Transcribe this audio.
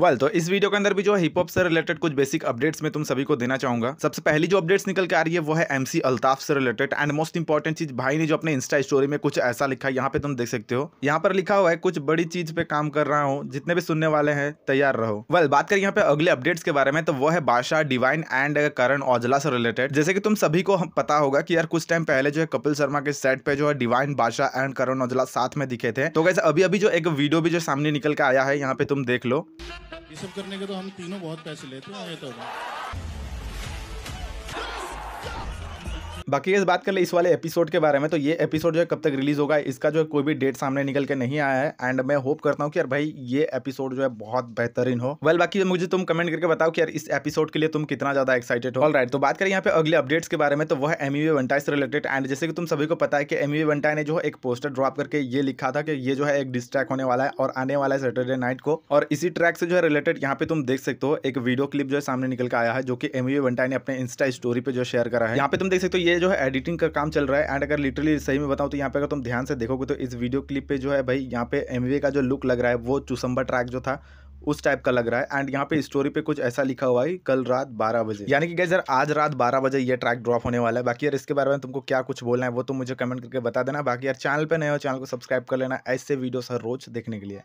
well well, तो इस video के अंदर भी जो है हिप हॉप से रिलेटेड कुछ बेसिक अपडेट्स मैं तुम सभी को देना चाहूंगा सबसे पहली जो अपडेट्स निकल के आ रही है वो है एमसी अल्ताफ से रिलेटेड एंड मोस्ट इंपॉर्टेंट चीज भाई ने जो अपने इंस्टा स्टोरी में कुछ ऐसा लिखा है यहाँ पे तुम देख सकते हो यहाँ पर लिखा हुआ है कुछ बड़ी चीज पे काम कर रहा हूँ जितने भी सुनने वाले हैं तैयार रहो वेल well, बात करें यहाँ पे अगले अपडेट्स के बारे में तो वो है बादशाह डिवाइन एंड करण औजला से रिलेटेड जैसे कि तुम सभी को पता होगा कि यार कुछ टाइम पहले जो है कपिल शर्मा के सेट पे जो है डिवाइन बादशाह एंड करण औजला साथ में दिखे थे तो कैसे अभी अभी जो एक वीडियो भी जो सामने निकल के आया है यहाँ पे तुम देख लो ये सब करने के तो हम तीनों बहुत पैसे लेते हैं ये तो बाकी इस बात कर ले इस वाले एपिसोड के बारे में तो ये एपिसोड जो है कब तक रिलीज़ होगा इसका जो है कोई भी डेट सामने निकल के नहीं आया है एंड मैं होप करता हूँ कि यार भाई ये एपिसोड जो है बहुत बेहतरीन हो वेल well, बाकी मुझे तुम कमेंट करके बताओ कि यार इस एपिसोड के लिए तुम कितना ज़्यादा एक्साइटेड हो राइट right, तो बात करें यहाँ पे अगले अपडेट्स के बारे में तो वह एम यू वनटाई से रिलेटेड एंड जैसे कि तुम सभी को पता है कि एम यू ने जो है एक पोस्टर ड्रॉप करके ये लिखा था कि ये जो है एक डिस्ट्रैक होने वाला है और आने वाला है सैटरडे नाइट को और इसी ट्रैक से जो है रिलेटेड यहाँ पे तुम देख सकते हो एक वीडियो क्लिप जो है सामने निकल के आया है जो कि एम यू ने अपने इंस्टा स्टोरी पर जो शेयर करा है यहाँ पे तुम देख सकते हो ये जो है एडिटिंग का काम चल रहा है एंड अगर लिटरली सही में बताऊँ तो यहाँ पे अगर तुम ध्यान से देखोगे तो इस वीडियो क्लिप पे जो है भाई यहाँ पे एम का जो लुक लग रहा है वो चुसम्बा ट्रैक जो था उस टाइप का लग रहा है एंड यहाँ पे स्टोरी पे कुछ ऐसा लिखा हुआ है कल रात 12 बजे यानी कि गैस यार आज रात 12 बजे ये ट्रैक ड्रॉप होने वाला है बाकी यार इसके बारे में तुमको क्या कुछ बोलना है वो तो मुझे कमेंट करके बता देना बाकी यार चैनल पे नए हो चैनल को सब्सक्राइब कर लेना ऐसे वीडियोस हर रोज देखने के लिए